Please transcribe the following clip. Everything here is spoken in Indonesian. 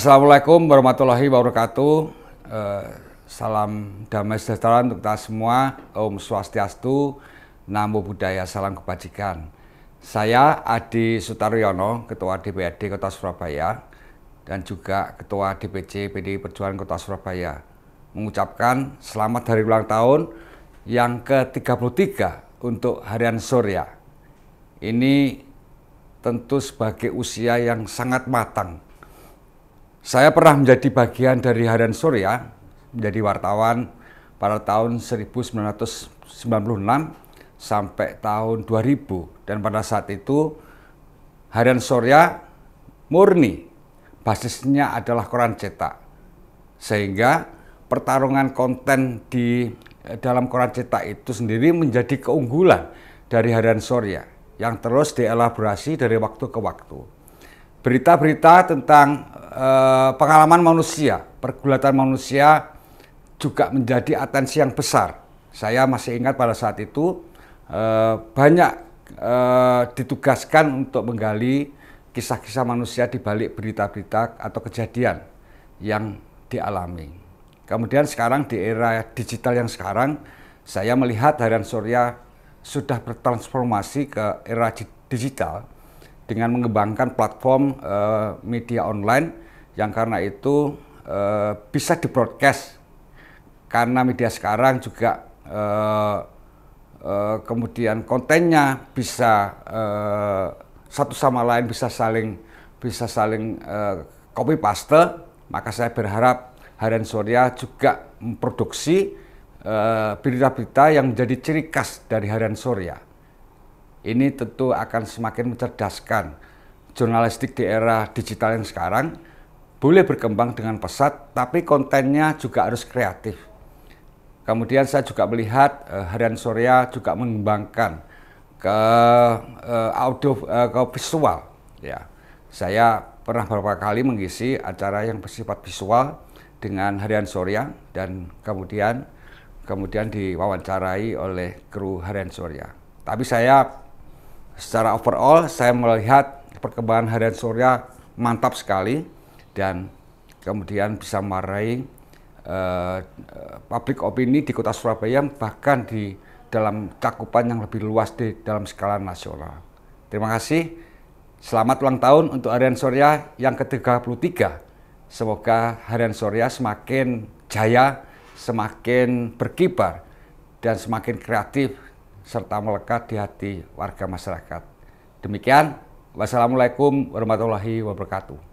Assalamualaikum warahmatullahi wabarakatuh. Eh, salam damai sejahtera untuk kita semua. Om Swastiastu, Namo Buddhaya, salam kebajikan. Saya Adi Sutaryono, Ketua DPRD Kota Surabaya dan juga Ketua DPC PD Perjuangan Kota Surabaya mengucapkan selamat hari ulang tahun yang ke-33 untuk harian Surya. Ini tentu sebagai usia yang sangat matang saya pernah menjadi bagian dari Harian Surya, menjadi wartawan pada tahun 1996 sampai tahun 2000. Dan pada saat itu Harian Surya murni, basisnya adalah koran cetak. Sehingga pertarungan konten di eh, dalam koran cetak itu sendiri menjadi keunggulan dari Harian Surya yang terus dielaborasi dari waktu ke waktu. Berita-berita tentang Eh, pengalaman manusia, pergulatan manusia juga menjadi atensi yang besar. Saya masih ingat pada saat itu eh, banyak eh, ditugaskan untuk menggali kisah-kisah manusia di balik berita-berita atau kejadian yang dialami. Kemudian sekarang di era digital yang sekarang, saya melihat Harian Surya sudah bertransformasi ke era digital dengan mengembangkan platform uh, media online yang karena itu uh, bisa di broadcast karena media sekarang juga uh, uh, kemudian kontennya bisa uh, satu sama lain bisa saling bisa saling uh, copy paste maka saya berharap Harian Surya juga memproduksi berita-berita uh, yang menjadi ciri khas dari Harian Surya ini tentu akan semakin mencerdaskan jurnalistik di era digital yang sekarang boleh berkembang dengan pesat, tapi kontennya juga harus kreatif. Kemudian saya juga melihat uh, Harian Surya juga mengembangkan ke uh, audio uh, ke visual. Ya, saya pernah beberapa kali mengisi acara yang bersifat visual dengan Harian Surya dan kemudian kemudian diwawancarai oleh kru Harian Surya. Tapi saya secara overall saya melihat perkembangan harian surya mantap sekali dan kemudian bisa marahi uh, eh, public opini di kota Surabaya bahkan di dalam cakupan yang lebih luas di dalam skala nasional. Terima kasih. Selamat ulang tahun untuk Harian Surya yang ke-33. Semoga Harian Surya semakin jaya, semakin berkibar, dan semakin kreatif serta melekat di hati warga masyarakat. Demikian, wassalamualaikum warahmatullahi wabarakatuh.